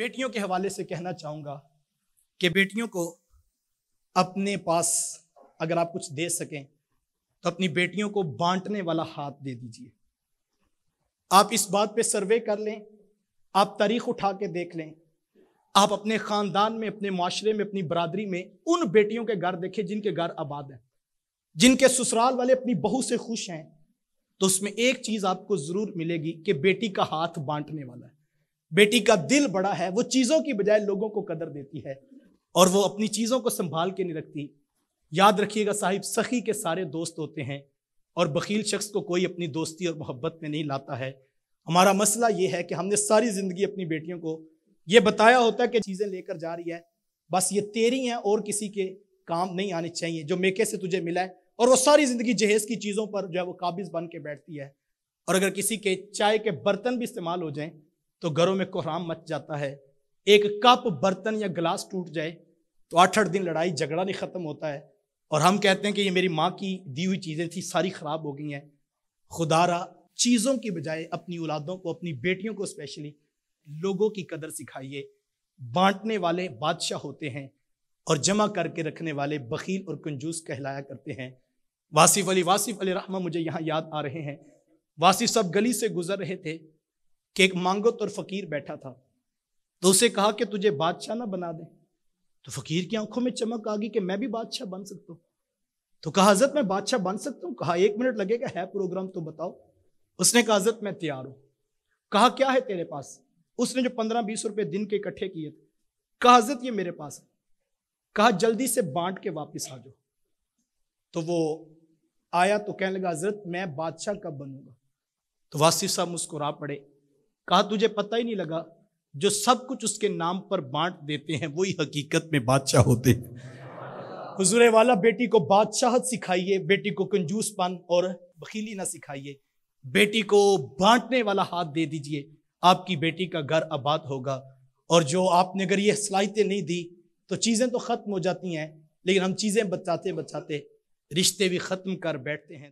बेटियों के हवाले से कहना चाहूँगा कि बेटियों को अपने पास अगर आप कुछ दे सकें तो अपनी बेटियों को बांटने वाला हाथ दे दीजिए आप इस बात पे सर्वे कर लें आप तारीख उठा के देख लें आप अपने ख़ानदान में अपने माशरे में अपनी बरादरी में उन बेटियों के घर देखें जिनके घर आबाद हैं जिनके ससुराल वाले अपनी बहू से खुश हैं तो उसमें एक चीज़ आपको ज़रूर मिलेगी कि बेटी का हाथ बांटने वाला है बेटी का दिल बड़ा है वो चीज़ों की बजाय लोगों को कदर देती है और वो अपनी चीज़ों को संभाल के नहीं रखती याद रखिएगा साहिब सखी के सारे दोस्त होते हैं और बकील शख्स को कोई अपनी दोस्ती और मोहब्बत में नहीं लाता है हमारा मसला ये है कि हमने सारी ज़िंदगी अपनी बेटियों को ये बताया होता है कि चीज़ें लेकर जा रही है बस ये तेरी हैं और किसी के काम नहीं आने चाहिए जो मेके से तुझे मिला है और वो सारी ज़िंदगी जहेज़ की चीज़ों पर जो है वो काबिज बन के बैठती है और अगर किसी के चाय के बर्तन भी इस्तेमाल हो जाएं तो घरों में कोहराम मच जाता है एक कप बर्तन या गिलास टूट जाए तो आठ आठ दिन लड़ाई झगड़ा नहीं ख़त्म होता है और हम कहते हैं कि ये मेरी माँ की दी हुई चीज़ें थी सारी ख़राब हो गई हैं खुदारा चीज़ों की बजाय अपनी औलादों को अपनी बेटियों को स्पेशली लोगों की कदर सिखाइए बांटने वाले बादशाह होते हैं और जमा करके रखने वाले बखील और कंजूस कहलाया करते हैं वासिफ अली वासिफ अली रहमा मुझे यहाँ याद आ रहे हैं वासिफ सब गली से गुजर रहे थे कि एक मांगत और फकीर बैठा था तो उसे कहा कि तुझे बादशाह ना बना दे तो फकीर की आंखों में चमक आ गई कि मैं भी बादशाह बन सकता हूँ तो कहा हजरत मैं बादशाह बन सकता हूँ कहा एक मिनट लगेगा है प्रोग्राम तो बताओ उसने कहा हजरत मैं तैयार हूँ कहा क्या है तेरे पास उसने जो पंद्रह बीस रुपए दिन के इकट्ठे किए थे कहा हजरत ये मेरे पास है कहा जल्दी से बांट के वापस आ जाओ तो वो आया तो कहने लगा हजरत मैं बादशाह कब बनूंगा तो वासिफ साहब मुस्कुरा पड़े कहा तुझे पता ही नहीं लगा जो सब कुछ उसके नाम पर बांट देते हैं वही हकीकत में बादशाह होते हैं हुजूर वाला बेटी को बादशाह सिखाइए बेटी को कंजूस पान और बखीली ना सिखाइए बेटी को बांटने वाला हाथ दे दीजिए आपकी बेटी का घर आबाद होगा और जो आपने अगर ये सलाहितें नहीं दी तो चीज़ें तो ख़त्म हो जाती हैं लेकिन हम चीज़ें बचाते बचाते रिश्ते भी ख़त्म कर बैठते हैं